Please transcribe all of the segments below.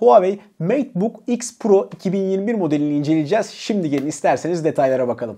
Huawei MateBook X Pro 2021 modelini inceleyeceğiz. Şimdi gelin isterseniz detaylara bakalım.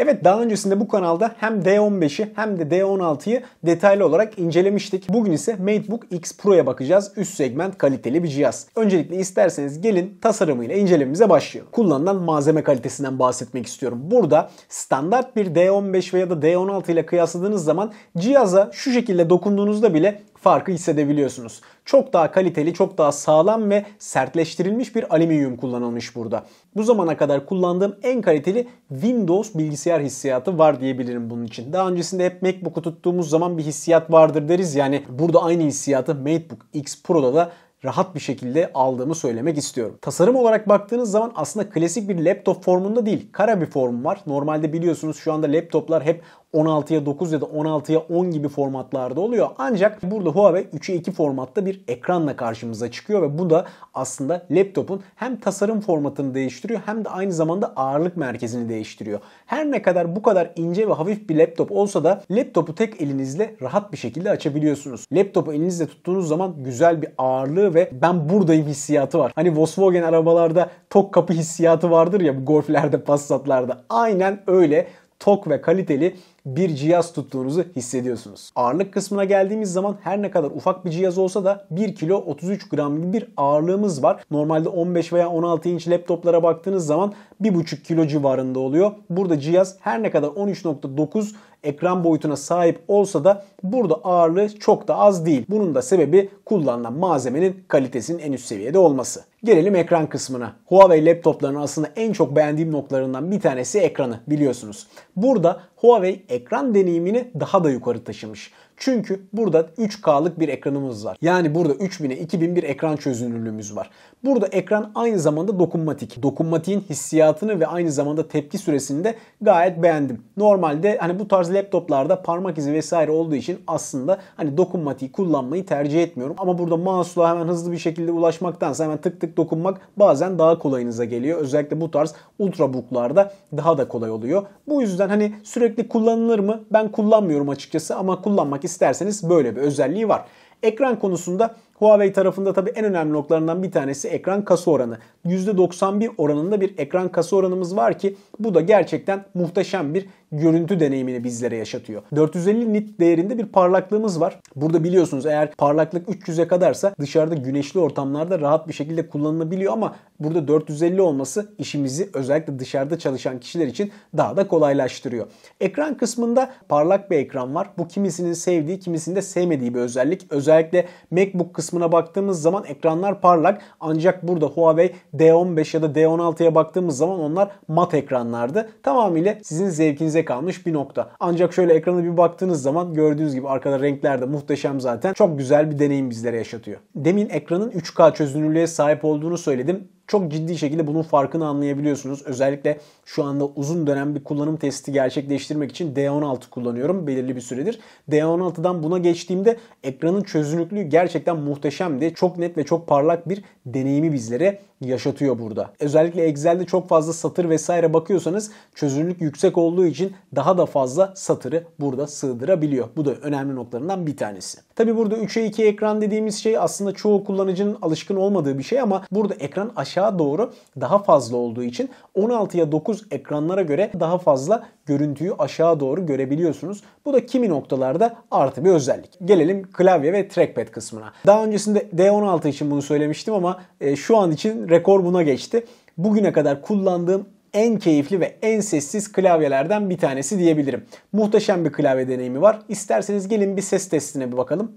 Evet daha öncesinde bu kanalda hem D15'i hem de D16'yı detaylı olarak incelemiştik. Bugün ise MateBook X Pro'ya bakacağız. Üst segment kaliteli bir cihaz. Öncelikle isterseniz gelin tasarımıyla incelememize başlayalım. Kullanılan malzeme kalitesinden bahsetmek istiyorum. Burada standart bir D15 veya da D16 ile kıyasladığınız zaman cihaza şu şekilde dokunduğunuzda bile farkı hissedebiliyorsunuz. Çok daha kaliteli, çok daha sağlam ve sertleştirilmiş bir alüminyum kullanılmış burada. Bu zamana kadar kullandığım en kaliteli Windows bilgisayar hissiyatı var diyebilirim bunun için. Daha öncesinde hep MacBook'u tuttuğumuz zaman bir hissiyat vardır deriz. Yani burada aynı hissiyatı MacBook X Pro'da da rahat bir şekilde aldığımı söylemek istiyorum. Tasarım olarak baktığınız zaman aslında klasik bir laptop formunda değil, kara bir form var. Normalde biliyorsunuz şu anda laptoplar hep 16'ya 9 ya da 16'ya 10 gibi formatlarda oluyor. Ancak burada Huawei 3'e 2 formatta bir ekranla karşımıza çıkıyor ve bu da aslında laptopun hem tasarım formatını değiştiriyor hem de aynı zamanda ağırlık merkezini değiştiriyor. Her ne kadar bu kadar ince ve hafif bir laptop olsa da laptopu tek elinizle rahat bir şekilde açabiliyorsunuz. Laptopu elinizle tuttuğunuz zaman güzel bir ağırlığı ve ben buradayım hissiyatı var. Hani Volkswagen arabalarda tok kapı hissiyatı vardır ya bu golflerde, passatlarda. Aynen öyle tok ve kaliteli bir cihaz tuttuğunuzu hissediyorsunuz. Ağırlık kısmına geldiğimiz zaman her ne kadar ufak bir cihaz olsa da 1 kilo 33 gram gibi bir ağırlığımız var. Normalde 15 veya 16 inç laptoplara baktığınız zaman 1,5 kilo civarında oluyor. Burada cihaz her ne kadar 13.9 ekran boyutuna sahip olsa da burada ağırlığı çok da az değil. Bunun da sebebi kullanılan malzemenin kalitesinin en üst seviyede olması. Gelelim ekran kısmına. Huawei laptoplarının aslında en çok beğendiğim noktalarından bir tanesi ekranı biliyorsunuz. Burada Huawei ekran deneyimini daha da yukarı taşımış. Çünkü burada 3K'lık bir ekranımız var. Yani burada 3000'e 2000 bir ekran çözünürlüğümüz var. Burada ekran aynı zamanda dokunmatik. Dokunmatiğin hissiyatını ve aynı zamanda tepki süresini de gayet beğendim. Normalde hani bu tarz laptoplarda parmak izi vesaire olduğu için aslında hani dokunmatiği kullanmayı tercih etmiyorum. Ama burada mouse'la hemen hızlı bir şekilde ulaşmaktansa hemen tık tık tık dokunmak bazen daha kolayınıza geliyor. Özellikle bu tarz ultrabooklarda daha da kolay oluyor. Bu yüzden hani sürekli kullanılır mı? Ben kullanmıyorum açıkçası ama kullanmak isterseniz böyle bir özelliği var. Ekran konusunda Huawei tarafında tabii en önemli noktalarından bir tanesi ekran kasa oranı. %91 oranında bir ekran kasa oranımız var ki bu da gerçekten muhteşem bir görüntü deneyimini bizlere yaşatıyor. 450 nit değerinde bir parlaklığımız var. Burada biliyorsunuz eğer parlaklık 300'e kadarsa dışarıda güneşli ortamlarda rahat bir şekilde kullanılabiliyor ama burada 450 olması işimizi özellikle dışarıda çalışan kişiler için daha da kolaylaştırıyor. Ekran kısmında parlak bir ekran var. Bu kimisinin sevdiği, kimisinin de sevmediği bir özellik. Özellikle MacBook kısmına baktığımız zaman ekranlar parlak ancak burada Huawei D15 ya da D16'ya baktığımız zaman onlar mat ekranlardı. Tamamıyla sizin zevkinize bize kalmış bir nokta. Ancak şöyle ekrana bir baktığınız zaman gördüğünüz gibi arkada renkler de muhteşem zaten. Çok güzel bir deneyim bizlere yaşatıyor. Demin ekranın 3K çözünürlüğe sahip olduğunu söyledim çok ciddi şekilde bunun farkını anlayabiliyorsunuz. Özellikle şu anda uzun dönem bir kullanım testi gerçekleştirmek için D16 kullanıyorum belirli bir süredir. D16'dan buna geçtiğimde ekranın çözünürlüğü gerçekten muhteşemdi. Çok net ve çok parlak bir deneyimi bizlere yaşatıyor burada. Özellikle Excel'de çok fazla satır vesaire bakıyorsanız çözünürlük yüksek olduğu için daha da fazla satırı burada sığdırabiliyor. Bu da önemli noktalarından bir tanesi. Tabi burada 3'e 2 ekran dediğimiz şey aslında çoğu kullanıcının alışkın olmadığı bir şey ama burada ekran aşağı aşağı doğru daha fazla olduğu için 16'ya 9 ekranlara göre daha fazla görüntüyü aşağı doğru görebiliyorsunuz. Bu da kimi noktalarda artı bir özellik. Gelelim klavye ve trackpad kısmına. Daha öncesinde D16 için bunu söylemiştim ama e, şu an için rekor buna geçti. Bugüne kadar kullandığım en keyifli ve en sessiz klavyelerden bir tanesi diyebilirim. Muhteşem bir klavye deneyimi var. İsterseniz gelin bir ses testine bir bakalım.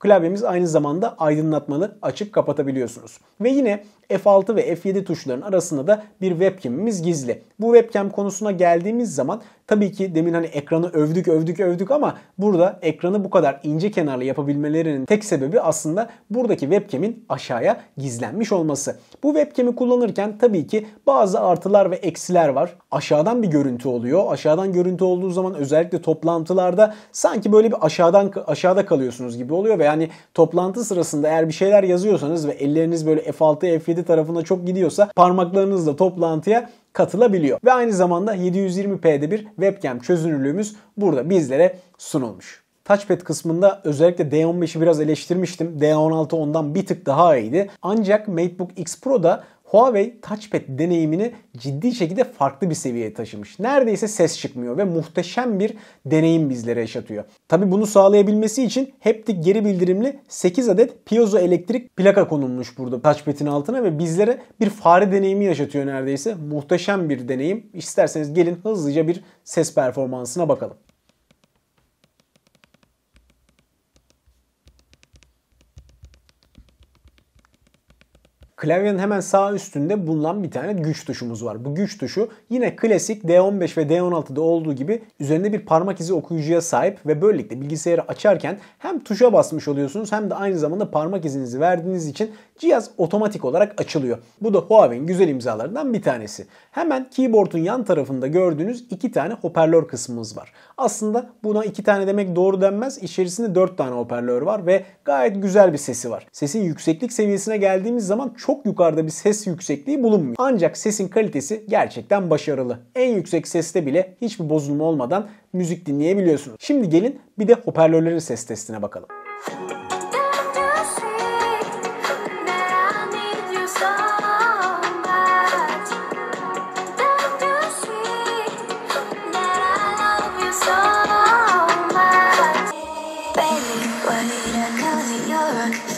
Klavyemiz aynı zamanda aydınlatmalı açıp kapatabiliyorsunuz. Ve yine F6 ve F7 tuşların arasında da bir webcam'imiz gizli. Bu webcam konusuna geldiğimiz zaman Tabii ki demin hani ekranı övdük övdük övdük ama burada ekranı bu kadar ince kenarlı yapabilmelerinin tek sebebi aslında buradaki webcam'in aşağıya gizlenmiş olması. Bu webcam'i kullanırken tabii ki bazı artılar ve eksiler var. Aşağıdan bir görüntü oluyor. Aşağıdan görüntü olduğu zaman özellikle toplantılarda sanki böyle bir aşağıdan aşağıda kalıyorsunuz gibi oluyor ve yani toplantı sırasında eğer bir şeyler yazıyorsanız ve elleriniz böyle F6 F7 tarafına çok gidiyorsa parmaklarınızla toplantıya katılabiliyor. Ve aynı zamanda 720p'de bir webcam çözünürlüğümüz burada bizlere sunulmuş. Touchpad kısmında özellikle D15'i biraz eleştirmiştim. D16 ondan bir tık daha iyiydi. Ancak MacBook X Pro'da Huawei touchpad deneyimini ciddi şekilde farklı bir seviyeye taşımış. Neredeyse ses çıkmıyor ve muhteşem bir deneyim bizlere yaşatıyor. Tabi bunu sağlayabilmesi için heptik geri bildirimli 8 adet piezo elektrik plaka konulmuş burada touchpad'in altına ve bizlere bir fare deneyimi yaşatıyor neredeyse. Muhteşem bir deneyim. İsterseniz gelin hızlıca bir ses performansına bakalım. Klavyenin hemen sağ üstünde bulunan bir tane güç tuşumuz var. Bu güç tuşu yine klasik D15 ve D16'da olduğu gibi üzerinde bir parmak izi okuyucuya sahip ve böylelikle bilgisayarı açarken hem tuşa basmış oluyorsunuz hem de aynı zamanda parmak izinizi verdiğiniz için cihaz otomatik olarak açılıyor. Bu da Huawei'nin güzel imzalarından bir tanesi. Hemen keyboard'un yan tarafında gördüğünüz iki tane hoparlör kısmımız var. Aslında buna iki tane demek doğru denmez. İçerisinde dört tane hoparlör var ve gayet güzel bir sesi var. Sesin yükseklik seviyesine geldiğimiz zaman çok çok yukarıda bir ses yüksekliği bulunmuyor. Ancak sesin kalitesi gerçekten başarılı. En yüksek seste bile hiçbir bozulma olmadan müzik dinleyebiliyorsunuz. Şimdi gelin bir de hoparlörlerin ses testine bakalım.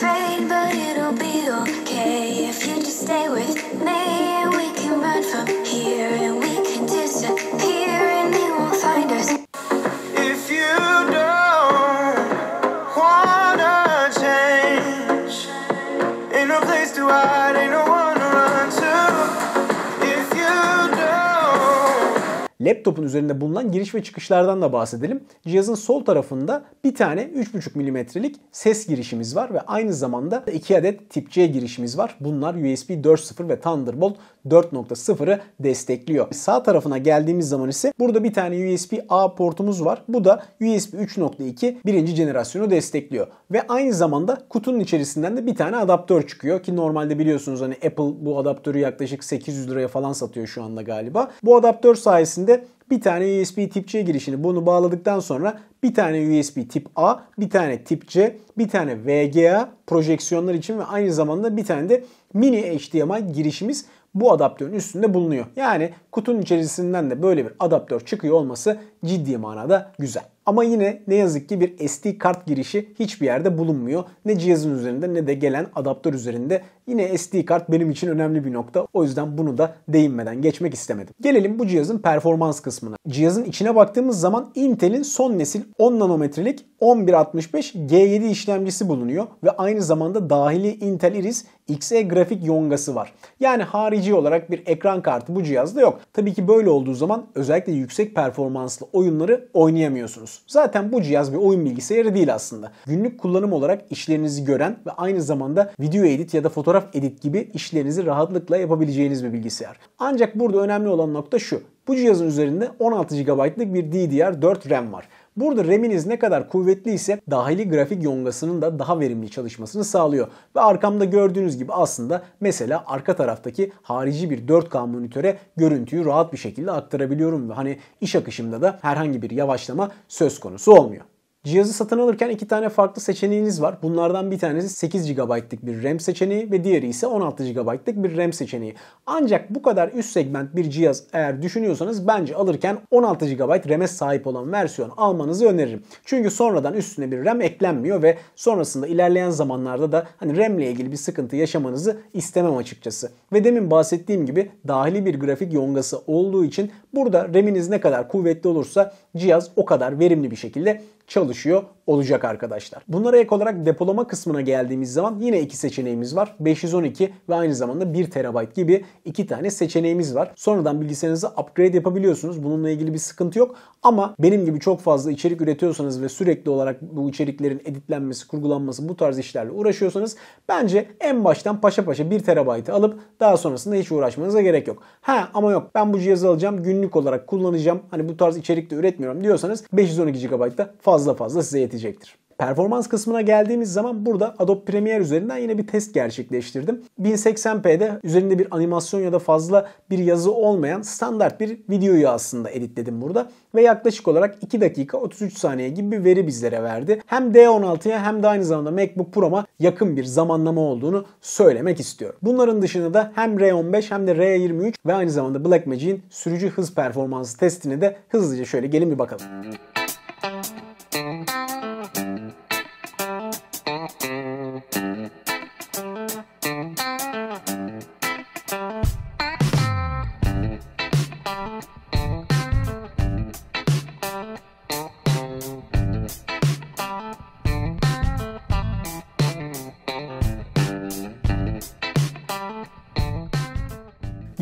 afraid, but it'll be okay if you just stay with me. we can run from here, and we can disappear, and they won't find us. If you don't wanna change, ain't no place to hide, ain't no one to run to. If you don't. Laptopun üzerinde bulunan giriş ve çıkışlardan da bahsedelim. Cihazın sol tarafında bir tane 3.5 milimetrelik ses girişimiz var ve aynı zamanda 2 adet tip C girişimiz var. Bunlar USB 4.0 ve Thunderbolt 4.0'ı destekliyor. Sağ tarafına geldiğimiz zaman ise burada bir tane USB A portumuz var. Bu da USB 3.2 birinci jenerasyonu destekliyor. Ve aynı zamanda kutunun içerisinden de bir tane adaptör çıkıyor ki normalde biliyorsunuz hani Apple bu adaptörü yaklaşık 800 liraya falan satıyor şu anda galiba. Bu adaptör sayesinde bir tane USB tip C girişini bunu bağladıktan sonra bir tane USB tip A, bir tane tip C, bir tane VGA projeksiyonlar için ve aynı zamanda bir tane de mini HDMI girişimiz bu adaptörün üstünde bulunuyor. Yani kutunun içerisinden de böyle bir adaptör çıkıyor olması ciddi manada güzel. Ama yine ne yazık ki bir SD kart girişi hiçbir yerde bulunmuyor. Ne cihazın üzerinde ne de gelen adaptör üzerinde. Yine SD kart benim için önemli bir nokta. O yüzden bunu da değinmeden geçmek istemedim. Gelelim bu cihazın performans kısmına. Cihazın içine baktığımız zaman Intel'in son nesil 10 nanometrelik 1165 G7 işlemcisi bulunuyor ve aynı zamanda dahili Intel Iris Xe grafik yongası var. Yani harici olarak bir ekran kartı bu cihazda yok. Tabii ki böyle olduğu zaman özellikle yüksek performanslı oyunları oynayamıyorsunuz kullanıyorsunuz. Zaten bu cihaz bir oyun bilgisayarı değil aslında. Günlük kullanım olarak işlerinizi gören ve aynı zamanda video edit ya da fotoğraf edit gibi işlerinizi rahatlıkla yapabileceğiniz bir bilgisayar. Ancak burada önemli olan nokta şu. Bu cihazın üzerinde 16 GB'lık bir DDR4 RAM var. Burada RAM'iniz ne kadar kuvvetli ise dahili grafik yongasının da daha verimli çalışmasını sağlıyor. Ve arkamda gördüğünüz gibi aslında mesela arka taraftaki harici bir 4K monitöre görüntüyü rahat bir şekilde aktarabiliyorum ve hani iş akışımda da herhangi bir yavaşlama söz konusu olmuyor. Cihazı satın alırken iki tane farklı seçeneğiniz var. Bunlardan bir tanesi 8 GB'lık bir RAM seçeneği ve diğeri ise 16 GB'lık bir RAM seçeneği. Ancak bu kadar üst segment bir cihaz eğer düşünüyorsanız bence alırken 16 GB RAM'e sahip olan versiyon almanızı öneririm. Çünkü sonradan üstüne bir RAM eklenmiyor ve sonrasında ilerleyen zamanlarda da hani RAM ile ilgili bir sıkıntı yaşamanızı istemem açıkçası. Ve demin bahsettiğim gibi dahili bir grafik yongası olduğu için burada RAM'iniz ne kadar kuvvetli olursa cihaz o kadar verimli bir şekilde çalışıyor olacak arkadaşlar. Bunlara ek olarak depolama kısmına geldiğimiz zaman yine iki seçeneğimiz var. 512 ve aynı zamanda 1 TB gibi iki tane seçeneğimiz var. Sonradan bilgisayarınızı upgrade yapabiliyorsunuz. Bununla ilgili bir sıkıntı yok. Ama benim gibi çok fazla içerik üretiyorsanız ve sürekli olarak bu içeriklerin editlenmesi, kurgulanması bu tarz işlerle uğraşıyorsanız bence en baştan paşa paşa 1 TB'ı alıp daha sonrasında hiç uğraşmanıza gerek yok. Ha ama yok ben bu cihazı alacağım günlük olarak kullanacağım. Hani bu tarz içerik de üretmiyorum diyorsanız 512 GB da fazla fazla size yetecek edilecektir. Performans kısmına geldiğimiz zaman burada Adobe Premiere üzerinden yine bir test gerçekleştirdim. 1080p'de üzerinde bir animasyon ya da fazla bir yazı olmayan standart bir videoyu aslında editledim burada. Ve yaklaşık olarak 2 dakika 33 saniye gibi bir veri bizlere verdi. Hem D16'ya hem de aynı zamanda MacBook Pro'ma yakın bir zamanlama olduğunu söylemek istiyorum. Bunların dışında da hem R15 hem de R23 ve aynı zamanda Blackmagic'in sürücü hız performansı testini de hızlıca şöyle gelin bir bakalım.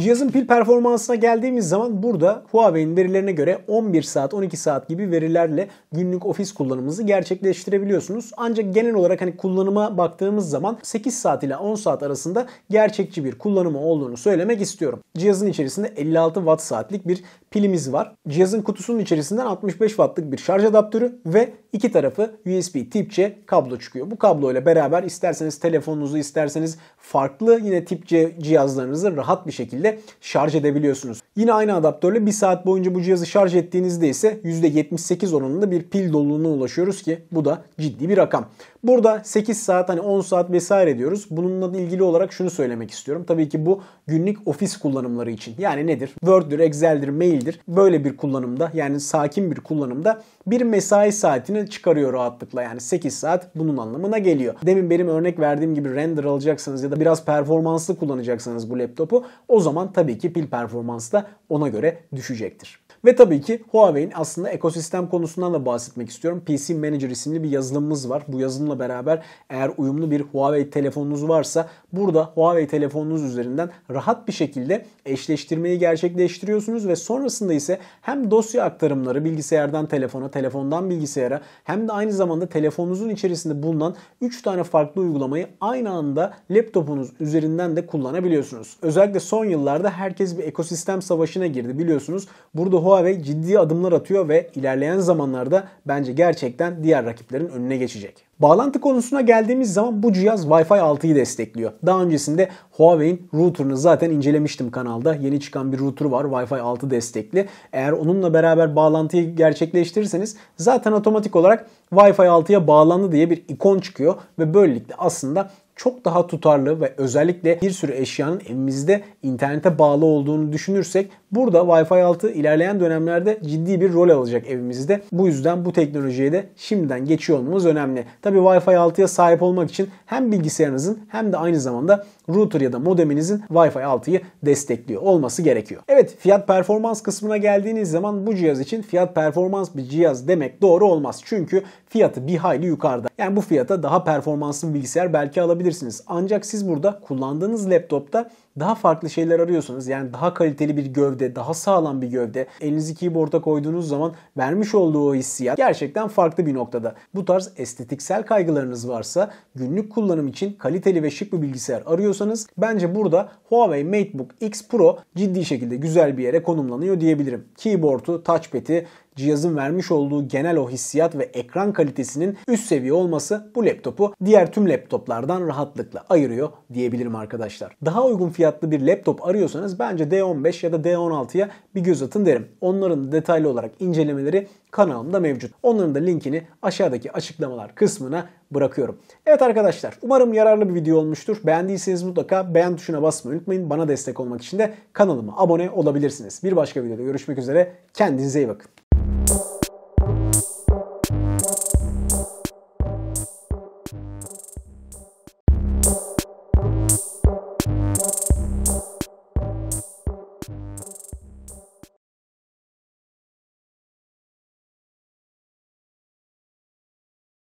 dias Saatın pil performansına geldiğimiz zaman burada Huawei'nin verilerine göre 11 saat 12 saat gibi verilerle günlük ofis kullanımınızı gerçekleştirebiliyorsunuz. Ancak genel olarak hani kullanıma baktığımız zaman 8 saat ile 10 saat arasında gerçekçi bir kullanımı olduğunu söylemek istiyorum. Cihazın içerisinde 56 watt saatlik bir pilimiz var. Cihazın kutusunun içerisinden 65 wattlık bir şarj adaptörü ve iki tarafı USB Tip-C kablo çıkıyor. Bu kablo ile beraber isterseniz telefonunuzu isterseniz farklı yine Tip-C cihazlarınızı rahat bir şekilde şarj edebiliyorsunuz. Yine aynı adaptörle 1 saat boyunca bu cihazı şarj ettiğinizde ise %78 oranında bir pil doluluğuna ulaşıyoruz ki bu da ciddi bir rakam. Burada 8 saat hani 10 saat vesaire diyoruz. Bununla ilgili olarak şunu söylemek istiyorum. Tabii ki bu günlük ofis kullanımları için. Yani nedir? Word'dür, Excel'dir, mail'dir. Böyle bir kullanımda yani sakin bir kullanımda bir mesai saatini çıkarıyor rahatlıkla. Yani 8 saat bunun anlamına geliyor. Demin benim örnek verdiğim gibi render alacaksanız ya da biraz performanslı kullanacaksanız bu laptopu o zaman tabii ki pil performansı da ona göre düşecektir. Ve tabii ki Huawei'in aslında ekosistem konusundan da bahsetmek istiyorum. PC Manager isimli bir yazılımımız var. Bu yazılımla beraber eğer uyumlu bir Huawei telefonunuz varsa burada Huawei telefonunuz üzerinden rahat bir şekilde eşleştirmeyi gerçekleştiriyorsunuz ve sonrasında ise hem dosya aktarımları bilgisayardan telefona, telefondan bilgisayara hem de aynı zamanda telefonunuzun içerisinde bulunan 3 tane farklı uygulamayı aynı anda laptopunuz üzerinden de kullanabiliyorsunuz. Özellikle son yıllarda herkes bir ekosistem savaşına girdi biliyorsunuz. Burada Huawei Huawei ciddi adımlar atıyor ve ilerleyen zamanlarda bence gerçekten diğer rakiplerin önüne geçecek. Bağlantı konusuna geldiğimiz zaman bu cihaz Wi-Fi 6'yı destekliyor. Daha öncesinde Huawei'in router'ını zaten incelemiştim kanalda. Yeni çıkan bir router var Wi-Fi 6 destekli. Eğer onunla beraber bağlantıyı gerçekleştirirseniz zaten otomatik olarak Wi-Fi 6'ya bağlandı diye bir ikon çıkıyor ve böylelikle aslında çok daha tutarlı ve özellikle bir sürü eşyanın evimizde internete bağlı olduğunu düşünürsek burada Wi-Fi 6 ilerleyen dönemlerde ciddi bir rol alacak evimizde. Bu yüzden bu teknolojiye de şimdiden geçiyor olmamız önemli. Tabii Wi-Fi 6'ya sahip olmak için hem bilgisayarınızın hem de aynı zamanda router ya da modeminizin Wi-Fi 6'yı destekliyor olması gerekiyor. Evet fiyat performans kısmına geldiğiniz zaman bu cihaz için fiyat performans bir cihaz demek doğru olmaz. Çünkü fiyatı bir hayli yukarıda. Yani bu fiyata daha performanslı bir bilgisayar belki alabilir kullanabilirsiniz. Ancak siz burada kullandığınız laptopta daha farklı şeyler arıyorsunuz, yani daha kaliteli bir gövde, daha sağlam bir gövde, elinizi keyboard'a koyduğunuz zaman vermiş olduğu o hissiyat gerçekten farklı bir noktada. Bu tarz estetiksel kaygılarınız varsa, günlük kullanım için kaliteli ve şık bir bilgisayar arıyorsanız bence burada Huawei MateBook X Pro ciddi şekilde güzel bir yere konumlanıyor diyebilirim. Keyboard'u, touchpad'i cihazın vermiş olduğu genel o hissiyat ve ekran kalitesinin üst seviye olması bu laptopu diğer tüm laptoplardan rahatlıkla ayırıyor diyebilirim arkadaşlar. Daha uygun fiyatlı bir laptop arıyorsanız bence D15 ya da D16'ya bir göz atın derim. Onların detaylı olarak incelemeleri kanalımda mevcut. Onların da linkini aşağıdaki açıklamalar kısmına bırakıyorum. Evet arkadaşlar umarım yararlı bir video olmuştur. Beğendiyseniz mutlaka beğen tuşuna basmayı unutmayın. Bana destek olmak için de kanalıma abone olabilirsiniz. Bir başka videoda görüşmek üzere. Kendinize iyi bakın.